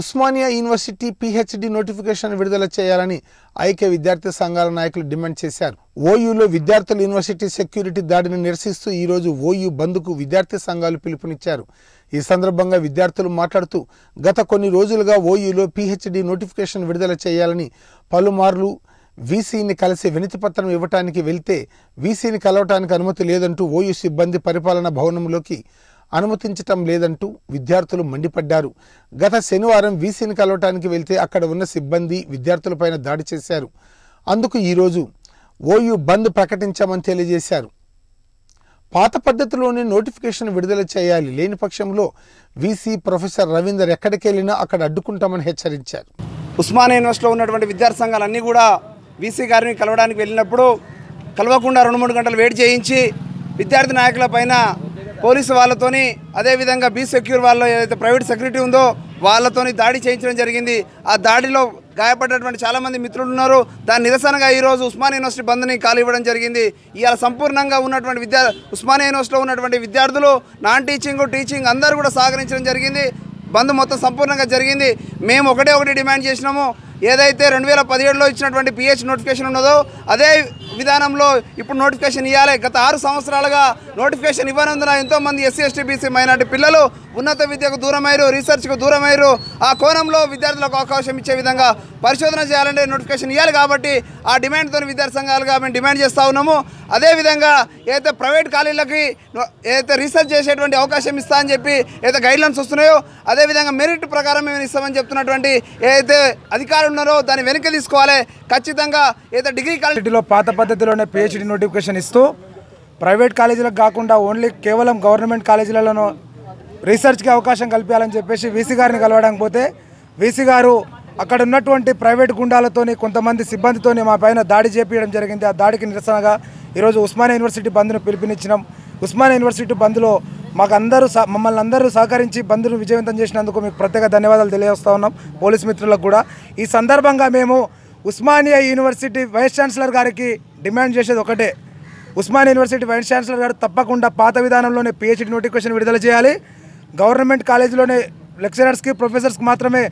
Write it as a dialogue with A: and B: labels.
A: Osmania university PhD notification విడుదల చేయాలని ఐక్య విద్యార్థి సంఘాల నాయకులు డిమాండ్ చేశారు ఓయూలో విద్యార్థులు యూనివర్సిటీ సెక్యూరిటీ దాడిని నిరసిస్తూ ఈరోజు ఓయూ బంద్కు విద్యార్థి సంఘాలు పిలుపునిచ్చారు ఈ సందర్భంగా విద్యార్థులు మాట్లాడుతూ గత కొన్ని రోజులుగా ఓయూలో పీహెచ్డీ నోటిఫికేషన్ విడుదల చేయాలని పలుమార్లు వీసీని కలిసి వినతిపత్రం ఇవ్వటానికి వెళ్తే వీసీని కలవటానికి అనుమతి లేదంటూ ఓయూ సిబ్బంది పరిపాలనా భవనంలోకి అనుమతించటం లేదంటూ విద్యార్థులు మండిపడ్డారు గత శనివారం వీసీని కలవటానికి వెళ్తే అక్కడ ఉన్న సిబ్బంది విద్యార్థులపైన దాడి చేశారు అందుకు ఈరోజు ఓయూ బంద్ ప్రకటించామని తెలియజేశారు పాత పద్ధతిలోనే నోటిఫికేషన్ విడుదల చేయాలి లేని పక్షంలో వీసీ ప్రొఫెసర్ రవీందర్ ఎక్కడికెళ్ళినా అక్కడ అడ్డుకుంటామని హెచ్చరించారు
B: ఉస్మానియా యూనివర్సిటీలో ఉన్నటువంటి విద్యార్థి సంఘాలన్నీ కూడా వీసీ గారిని కలవడానికి వెళ్ళినప్పుడు కలవకుండా రెండు మూడు గంటలు వెయిట్ చేయించి విద్యార్థి నాయకుల పైన పోలీసు వాళ్ళతోని అదేవిధంగా బీ సెక్యూర్ వాళ్ళ ఏదైతే ప్రైవేట్ సెక్యూరిటీ ఉందో వాళ్ళతోని దాడి చేయించడం జరిగింది ఆ దాడిలో గాయపడ్డటువంటి చాలామంది మిత్రులు ఉన్నారు దాని నిరసనగా ఈరోజు ఉస్మాన్ యూనివర్సిటీ బంద్ని కాలు ఇవ్వడం జరిగింది ఇవాళ సంపూర్ణంగా ఉన్నటువంటి విద్యా ఉస్మాన్ యూనివర్సిటీలో ఉన్నటువంటి విద్యార్థులు నాన్ టీచింగ్ టీచింగ్ అందరూ కూడా సహకరించడం జరిగింది బంద్ మొత్తం సంపూర్ణంగా జరిగింది మేము ఒకటే ఒకటి డిమాండ్ చేసినాము ఏదైతే రెండు వేల పదిహేడులో ఇచ్చినటువంటి పిహెచ్ నోటిఫికేషన్ ఉన్నదో అదే విధానంలో ఇప్పుడు నోటిఫికేషన్ ఇవ్వాలి గత ఆరు సంవత్సరాలుగా నోటిఫికేషన్ ఇవ్వనందున ఎంతోమంది ఎస్సీ ఎస్టీ బీసీ మైనార్టీ పిల్లలు ఉన్నత విద్యకు దూరమైరు రీసెర్చ్కు దూరమైరు ఆ కోణంలో విద్యార్థులకు అవకాశం ఇచ్చే విధంగా పరిశోధన చేయాలంటే నోటిఫికేషన్ ఇవ్వాలి కాబట్టి ఆ డిమాండ్తో విద్యార్థి సంఘాలుగా మేము డిమాండ్ చేస్తూ ఉన్నాము అదేవిధంగా ఏదైతే ప్రైవేట్ కాలేజీలకి ఏదైతే రీసెర్చ్ చేసేటువంటి అవకాశం ఇస్తా అని చెప్పి ఏదైతే గైడ్లైన్స్ వస్తున్నాయో అదేవిధంగా మెరిట్ ప్రకారం మేము ఇస్తామని చెప్తున్నటువంటి ఏదైతే అధికారులు ఉన్నారో దాన్ని వెనక్కి తీసుకోవాలి ఖచ్చితంగా ఏదైతే డిగ్రీ
C: కాలేజీలో పాత పద్ధతిలోనే పిహెచ్డి నోటిఫికేషన్ ఇస్తూ ప్రైవేట్ కాలేజీలకు కాకుండా ఓన్లీ కేవలం గవర్నమెంట్ కాలేజీలలోనూ రీసెర్చ్కి అవకాశం కల్పించాలని చెప్పేసి వీసీ గారిని కలవడానికి పోతే వీసీ గారు అక్కడ ఉన్నటువంటి ప్రైవేట్ గుండాలతోని కొంతమంది సిబ్బందితోని మా పైన దాడి చేపించడం జరిగింది ఆ దాడికి నిరసనగా ఈరోజు ఉస్మానియా యూనివర్సిటీ బంద్ను పిలుపునిచ్చినాం ఉస్మానియా యూనివర్సిటీ బంద్లో మాకు అందరూ మమ్మల్ని అందరూ సహకరించి బంద్ను విజయవంతం చేసినందుకు మీకు ప్రత్యేక ధన్యవాదాలు తెలియజేస్తా ఉన్నాం పోలీస్ మిత్రులకు కూడా ఈ సందర్భంగా మేము ఉస్మానియా యూనివర్సిటీ వైస్ ఛాన్సలర్ గారికి డిమాండ్ చేసేది ఒకటే ఉస్మాన్ యూనివర్సిటీ వైస్ ఛాన్సలర్ గారు తప్పకుండా పాత విధానంలోనే పిహెచ్డి నోటిఫికేషన్ విడుదల చేయాలి గవర్నమెంట్ కాలేజీలోనే లెక్చరర్స్కి ప్రొఫెసర్స్కి మాత్రమే